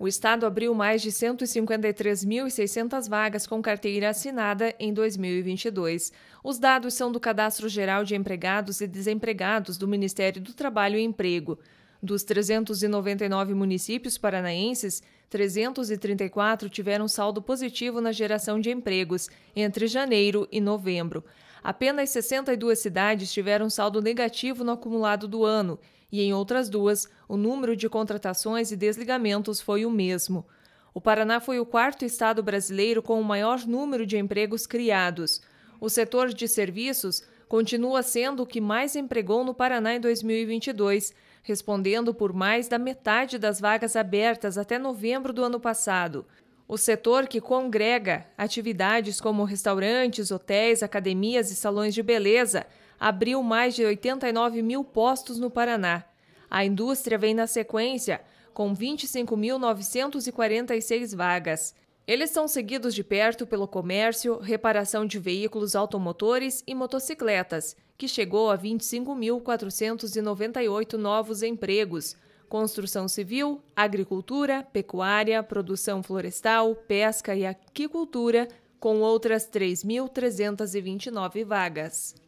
O Estado abriu mais de 153.600 vagas com carteira assinada em 2022. Os dados são do Cadastro Geral de Empregados e Desempregados do Ministério do Trabalho e Emprego. Dos 399 municípios paranaenses, 334 tiveram saldo positivo na geração de empregos entre janeiro e novembro. Apenas 62 cidades tiveram saldo negativo no acumulado do ano, e em outras duas, o número de contratações e desligamentos foi o mesmo. O Paraná foi o quarto estado brasileiro com o maior número de empregos criados. O setor de serviços continua sendo o que mais empregou no Paraná em 2022, respondendo por mais da metade das vagas abertas até novembro do ano passado. O setor que congrega atividades como restaurantes, hotéis, academias e salões de beleza abriu mais de 89 mil postos no Paraná. A indústria vem na sequência, com 25.946 vagas. Eles são seguidos de perto pelo comércio, reparação de veículos automotores e motocicletas, que chegou a 25.498 novos empregos, construção civil, agricultura, pecuária, produção florestal, pesca e aquicultura, com outras 3.329 vagas.